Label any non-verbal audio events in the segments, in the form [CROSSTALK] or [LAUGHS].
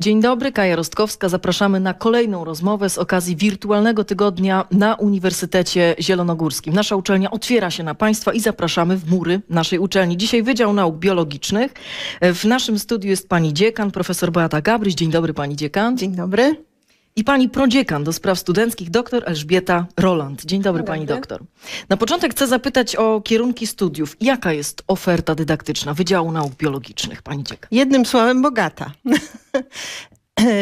Dzień dobry, Kaja Rostkowska. Zapraszamy na kolejną rozmowę z okazji wirtualnego tygodnia na Uniwersytecie Zielonogórskim. Nasza uczelnia otwiera się na Państwa i zapraszamy w mury naszej uczelni. Dzisiaj Wydział Nauk Biologicznych. W naszym studiu jest pani dziekan, profesor Beata Gabryś. Dzień dobry, pani dziekan. Dzień dobry i pani prodziekan do spraw studenckich, doktor Elżbieta Roland. Dzień dobry, Dzień pani doktor. Na początek chcę zapytać o kierunki studiów. Jaka jest oferta dydaktyczna Wydziału Nauk Biologicznych, pani dziekan? Jednym słowem, bogata.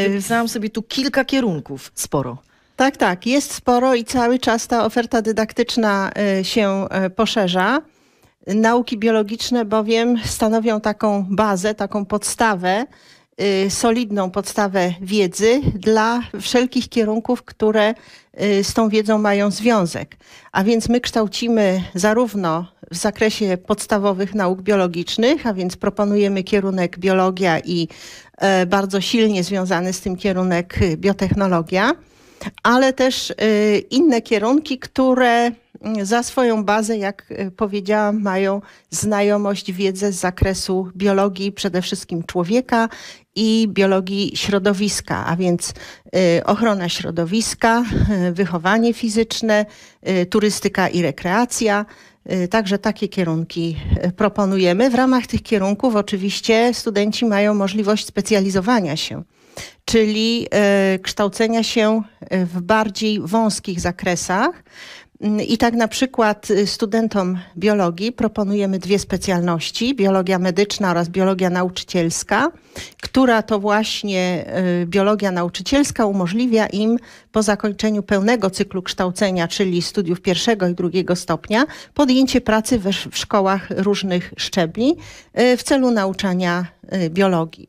Wypisałam sobie tu kilka kierunków, sporo. Tak, tak, jest sporo i cały czas ta oferta dydaktyczna y, się y, poszerza. Nauki biologiczne bowiem stanowią taką bazę, taką podstawę, Y, solidną podstawę wiedzy dla wszelkich kierunków, które y, z tą wiedzą mają związek. A więc my kształcimy zarówno w zakresie podstawowych nauk biologicznych, a więc proponujemy kierunek biologia i e, bardzo silnie związany z tym kierunek biotechnologia, ale też y, inne kierunki, które za swoją bazę, jak e, powiedziałam, mają znajomość, wiedzę z zakresu biologii, przede wszystkim człowieka i biologii środowiska, a więc e, ochrona środowiska, e, wychowanie fizyczne, turystyka i rekreacja. Także takie kierunki proponujemy. W ramach tych kierunków oczywiście studenci mają możliwość specjalizowania się, czyli kształcenia się w bardziej wąskich zakresach. Mm, I tak na przykład y, studentom biologii proponujemy dwie specjalności, biologia medyczna oraz biologia nauczycielska, która to właśnie y, biologia nauczycielska umożliwia im po zakończeniu pełnego cyklu kształcenia, czyli studiów pierwszego i drugiego stopnia, podjęcie pracy w szkołach różnych szczebli y, w celu nauczania biologii.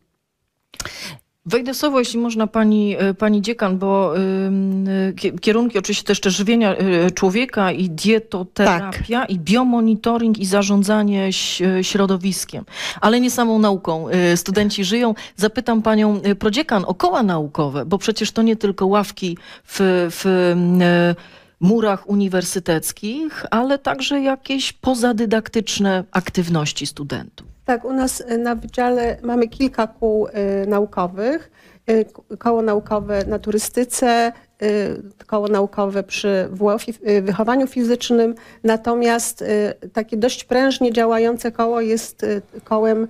Wejdę słowo, jeśli można, pani, e, pani dziekan, bo e, kierunki oczywiście też, też żywienia e, człowieka i dietoterapia tak. i biomonitoring i zarządzanie środowiskiem, ale nie samą nauką. Studenci żyją. Zapytam panią prodziekan o koła naukowe, bo przecież to nie tylko ławki w, w murach uniwersyteckich, ale także jakieś pozadydaktyczne aktywności studentów. Tak, u nas e, na wydziale mamy kilka kół e, naukowych. E, koło naukowe na turystyce, koło naukowe przy wychowaniu fizycznym, natomiast takie dość prężnie działające koło jest kołem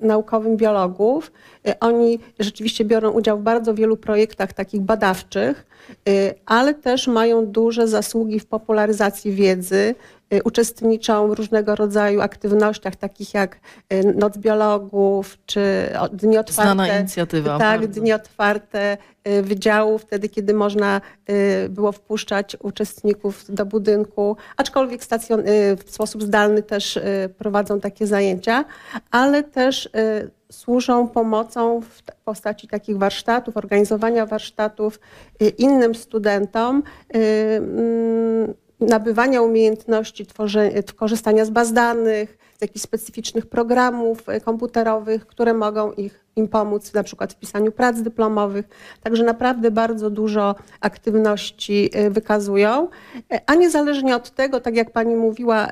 naukowym biologów. Oni rzeczywiście biorą udział w bardzo wielu projektach takich badawczych, ale też mają duże zasługi w popularyzacji wiedzy, Y, uczestniczą w różnego rodzaju aktywnościach, takich jak y, Noc Biologów, czy Dni Otwarte. Znana inicjatywa. Tak, Dni Otwarte y, Wydziału, wtedy kiedy można było wpuszczać uczestników do budynku, aczkolwiek stacjon, w sposób zdalny też prowadzą takie zajęcia, ale też służą pomocą w postaci takich warsztatów, organizowania warsztatów innym studentom mm, nabywania umiejętności tworzenia, korzystania z baz danych, z jakichś specyficznych programów e, komputerowych, które mogą ich, im pomóc na przykład w pisaniu prac dyplomowych. Także naprawdę bardzo dużo aktywności e, wykazują, e, a niezależnie od tego, tak jak Pani mówiła,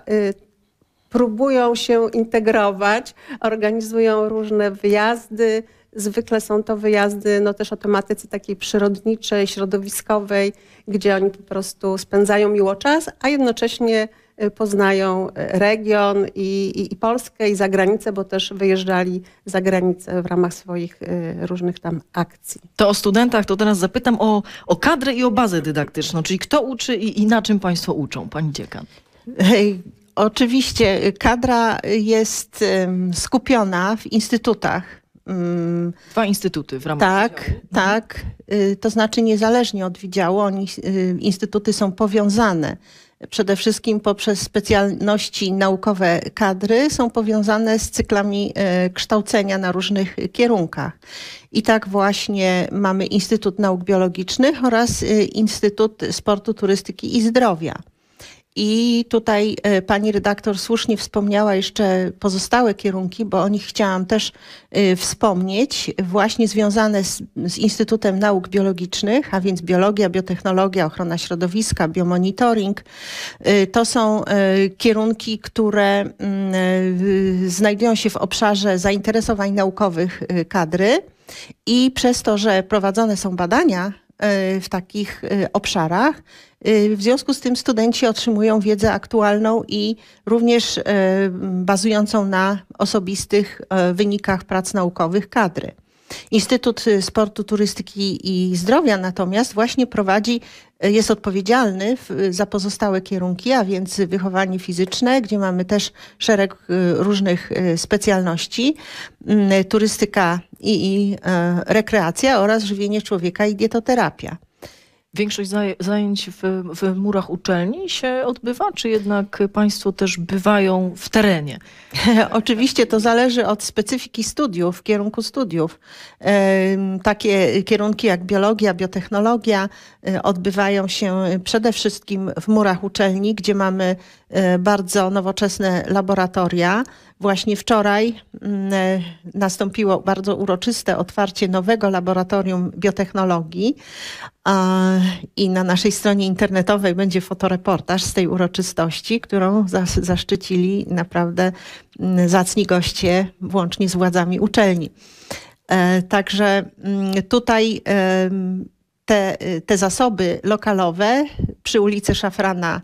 próbują się integrować, organizują różne wyjazdy. Zwykle są to wyjazdy no też o tematyce takiej przyrodniczej, środowiskowej, gdzie oni po prostu spędzają miło czas, a jednocześnie y, poznają y, region i, i, i Polskę i zagranicę, bo też wyjeżdżali za granicę w ramach swoich y, różnych tam akcji. To o studentach, to teraz zapytam o, o kadrę i o bazę dydaktyczną, czyli kto uczy i, i na czym Państwo uczą, Pani dziekan? Oczywiście y, kadra jest skupiona w instytutach. Dwa instytuty w ramach Tak, wydziału. Mhm. tak. Y, to znaczy niezależnie od wydziału, oni, y, instytuty są powiązane. Przede wszystkim poprzez specjalności naukowe kadry są powiązane z cyklami kształcenia na różnych kierunkach. I tak właśnie mamy Instytut Nauk Biologicznych oraz Instytut Sportu, Turystyki i Zdrowia. I tutaj e, pani redaktor słusznie wspomniała jeszcze pozostałe kierunki, bo o nich chciałam też e, wspomnieć, właśnie związane z, z Instytutem Nauk Biologicznych, a więc biologia, biotechnologia, ochrona środowiska, biomonitoring. E, to są kierunki, które mm, znajdują się w obszarze zainteresowań naukowych kadry. I przez to, że prowadzone są badania E, w takich e, obszarach. E, w związku z tym studenci otrzymują wiedzę aktualną i również bazującą na osobistych wynikach prac naukowych kadry. Instytut Sportu, Turystyki i Zdrowia natomiast właśnie prowadzi, jest odpowiedzialny za pozostałe kierunki, a więc wychowanie fizyczne, gdzie mamy też szereg różnych specjalności, mm, turystyka i, i e, rekreacja oraz żywienie człowieka i dietoterapia. Większość zajęć w, w, murach uczelni się odbywa, czy jednak Państwo też bywają w terenie? [LAUGHS] Oczywiście to zależy od specyfiki studiów, kierunku studiów. Takie kierunki jak biologia, biotechnologia e, odbywają się przede wszystkim w murach uczelni, gdzie mamy e, bardzo nowoczesne laboratoria, Właśnie wczoraj mm, e, nastąpiło bardzo uroczyste otwarcie nowego laboratorium biotechnologii i na naszej stronie internetowej będzie fotoreportaż z tej uroczystości, którą zaszczycili naprawdę mm, zacni goście, włącznie z władzami uczelni. E, także mm, tutaj te, te zasoby lokalowe przy ulicy Szafrana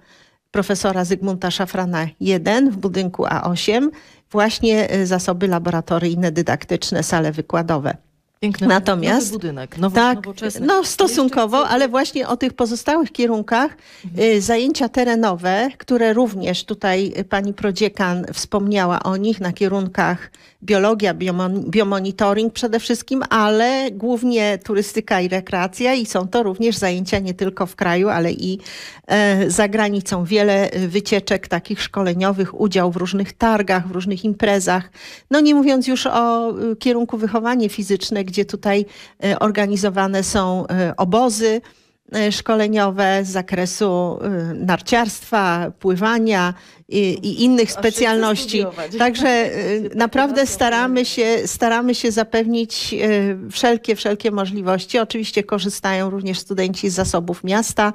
profesora Zygmunta Szafrana 1 w budynku A8 właśnie y, zasoby laboratoryjne, dydaktyczne, sale wykładowe. Piękny Natomiast, nowy budynek, nowo, tak, nowoczesny. No stosunkowo, ale właśnie o tych pozostałych kierunkach mhm. Y, zajęcia terenowe, które również tutaj pani prodziekan wspomniała o nich na kierunkach biologia, biomon, biomonitoring przede wszystkim, ale głównie turystyka i rekreacja i są to również zajęcia nie tylko w kraju, ale i e, za granicą. Wiele e, wycieczek takich szkoleniowych, udział w różnych targach, w różnych imprezach. No nie mówiąc już o e, kierunku wychowanie fizyczne, gdzie tutaj e, organizowane są e, obozy Y, szkoleniowe z zakresu y, narciarstwa, pływania i, i innych specjalności. Także y, [LAUGHS] tak naprawdę staramy się, staramy się zapewnić wszelkie, wszelkie możliwości. Oczywiście korzystają również studenci z zasobów miasta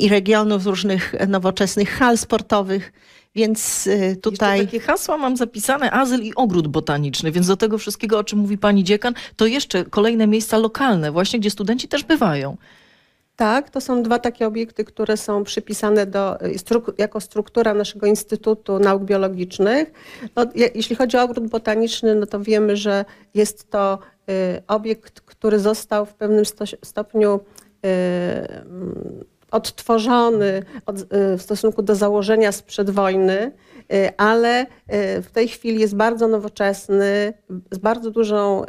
i regionów, z różnych nowoczesnych hal sportowych. Więc tutaj. Jeszcze takie hasła mam zapisane: azyl i ogród botaniczny, więc do tego wszystkiego, o czym mówi pani dziekan, to jeszcze kolejne miejsca lokalne, właśnie gdzie studenci też bywają. Tak, to są dwa takie obiekty, które są przypisane do, y, jako struktura naszego Instytutu Nauk Biologicznych. No, jeśli chodzi o ogród botaniczny, no to wiemy, że jest to y, obiekt, który został w pewnym stopniu y, mm, odtworzony w stosunku do założenia sprzed wojny, ale w tej chwili jest bardzo nowoczesny, z bardzo dużą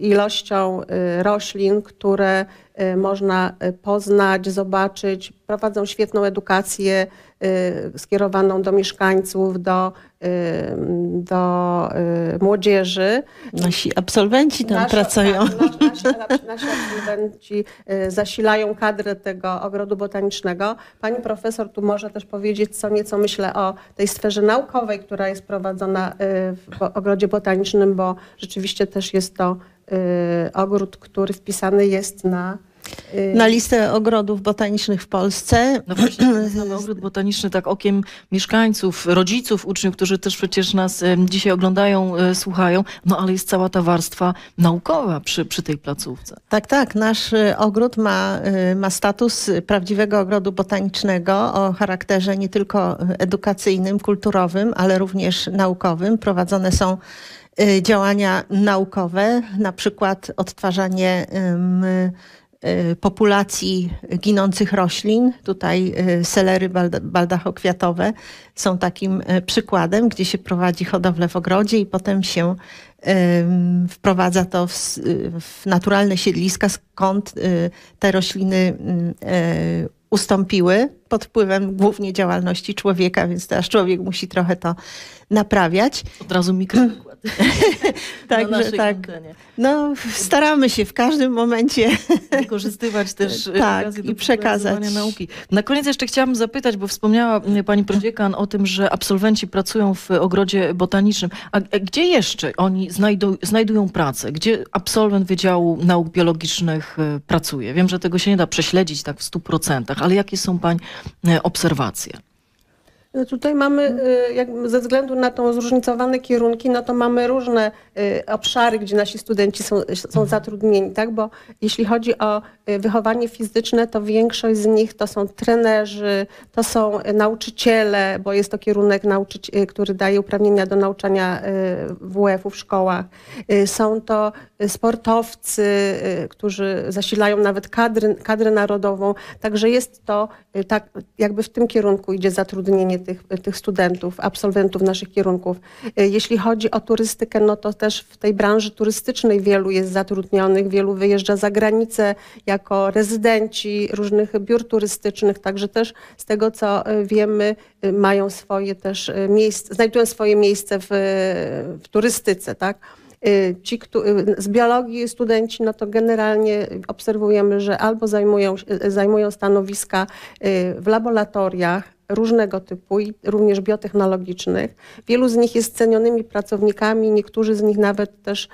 ilością roślin, które Y, można y, poznać, zobaczyć. Prowadzą świetną edukację y, skierowaną do mieszkańców, do, do młodzieży. Nasi absolwenci tam nasi, pracują. Tak, nasi, nasi, nasi absolwenci zasilają kadrę tego ogrodu botanicznego. Pani profesor tu może też powiedzieć, co nieco myślę o tej sferze naukowej, która jest prowadzona w ogrodzie botanicznym, bo rzeczywiście też jest to Y, ogród, który wpisany jest na y, na listę ogrodów botanicznych w Polsce. No właśnie, [CLEARS THROAT] ogród botaniczny tak okiem mieszkańców, rodziców, uczniów, którzy też przecież nas dzisiaj oglądają, e, słuchają, no ale jest cała ta warstwa naukowa przy, przy tej placówce. Tak, tak. Nasz e, ogród ma, e, ma status prawdziwego ogrodu botanicznego o charakterze nie tylko edukacyjnym, kulturowym, ale również naukowym. Prowadzone są Y, działania naukowe, na przykład odtwarzanie y, populacji ginących roślin. Tutaj y, selery baldachokwiatowe są takim przykładem, gdzie się prowadzi hodowlę w ogrodzie i potem się wprowadza to w, naturalne siedliska, skąd te rośliny e, ustąpiły pod wpływem głównie działalności człowieka, więc teraz człowiek musi trochę to naprawiać. Od razu mikro [LAUGHS] Także tak. No, staramy się w każdym momencie [LAUGHS] wykorzystywać też [LAUGHS] tak, i przekazać nauki. Na koniec jeszcze chciałam zapytać, bo wspomniała pani Prodziekan o tym, że absolwenci pracują w ogrodzie botanicznym. A gdzie jeszcze oni znajdują pracę? Gdzie absolwent Wydziału Nauk Biologicznych e, pracuje? Wiem, że tego się nie da prześledzić tak w 100%, ale jakie są pani e, obserwacje? Y, tutaj mamy, mhm. y, ze względu na tą zróżnicowane kierunki, no to mamy różne y, obszary, gdzie nasi studenci są, są mhm. zatrudnieni, tak? Bo jeśli chodzi o wychowanie fizyczne, to większość z nich to są trenerzy, to są nauczyciele, bo jest to kierunek, który daje uprawnienia do nauczania WF-u w szkołach. Są to sportowcy, którzy zasilają nawet kadry, kadrę narodową, także jest to tak, jakby w tym kierunku idzie zatrudnienie tych, tych studentów, absolwentów naszych kierunków. E, jeśli chodzi o turystykę, no to też w tej branży turystycznej wielu jest zatrudnionych, wielu wyjeżdża za granicę jako rezydenci różnych biur turystycznych, także też z tego co e, wiemy e, mają swoje też miejsce, znajdują swoje miejsce w, w turystyce, tak? Ci, z biologii studenci, no to generalnie obserwujemy, że albo zajmują, zajmują stanowiska w laboratoriach, różnego typu i również biotechnologicznych. Wielu z nich jest cenionymi pracownikami, niektórzy z nich nawet też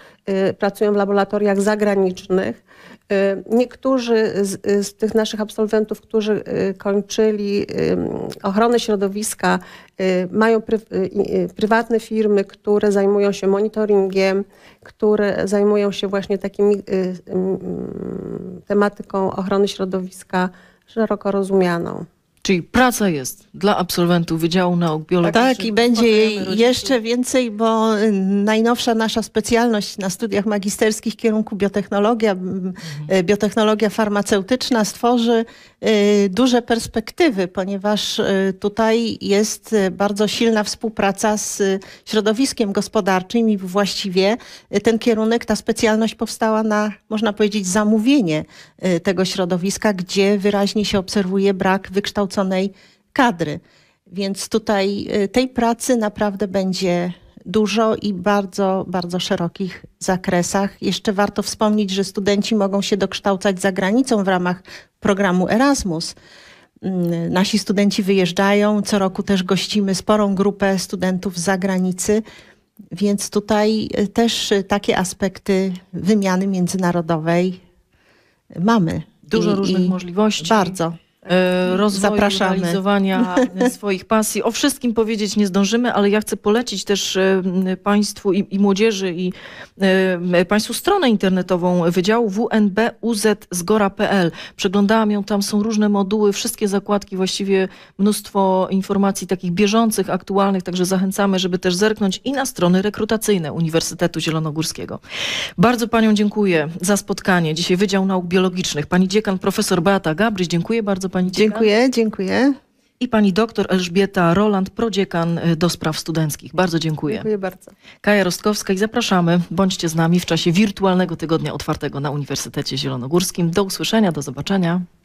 y, pracują w laboratoriach zagranicznych. Y, niektórzy z, y, z, tych naszych absolwentów, którzy kończyli ochronę środowiska, mają prywatne firmy, które zajmują się monitoringiem, które zajmują się właśnie takimi mm, tematyką ochrony środowiska szeroko rozumianą. Czyli praca jest dla absolwentów Wydziału Nauk Biologicznych. Tak, i będzie jej jeszcze więcej, bo y, najnowsza nasza specjalność na studiach magisterskich kierunku biotechnologia, mhm. y, biotechnologia farmaceutyczna stworzy y, duże perspektywy, ponieważ tutaj jest bardzo silna współpraca z środowiskiem gospodarczym i właściwie ten kierunek, ta specjalność powstała na, można powiedzieć, zamówienie tego środowiska, gdzie wyraźnie się obserwuje brak wykształcenia kadry. Więc tutaj y, tej pracy naprawdę będzie dużo i bardzo, bardzo szerokich zakresach. Jeszcze warto wspomnieć, że studenci mogą się dokształcać za granicą w ramach programu Erasmus. Mm, nasi studenci wyjeżdżają, co roku też gościmy sporą grupę studentów z zagranicy, więc tutaj y, też y, takie aspekty wymiany międzynarodowej mamy. Dużo I, różnych i możliwości. Bardzo. E, rozwoju, Zapraszamy. realizowania [LAUGHS] swoich pasji. O wszystkim powiedzieć nie zdążymy, ale ja chcę polecić też e, Państwu i, i młodzieży i e, Państwu stronę internetową Wydziału wnbuzgora.pl. Przeglądałam ją, tam są różne moduły, wszystkie zakładki, właściwie mnóstwo informacji takich bieżących, aktualnych, także zachęcamy, żeby też zerknąć i na strony rekrutacyjne Uniwersytetu Zielonogórskiego. Bardzo Panią dziękuję za spotkanie. Dzisiaj Wydział Nauk Biologicznych. Pani dziekan profesor Beata Gabryś, dziękuję bardzo Pani pani Dziękuję, dziękuję. I pani doktor Elżbieta Roland, prodziekan y, do spraw studenckich. Bardzo dziękuję. Dziękuję bardzo. Kaja Rostkowska i zapraszamy. Bądźcie z nami w czasie wirtualnego tygodnia otwartego na Uniwersytecie Zielonogórskim. Do usłyszenia, do zobaczenia.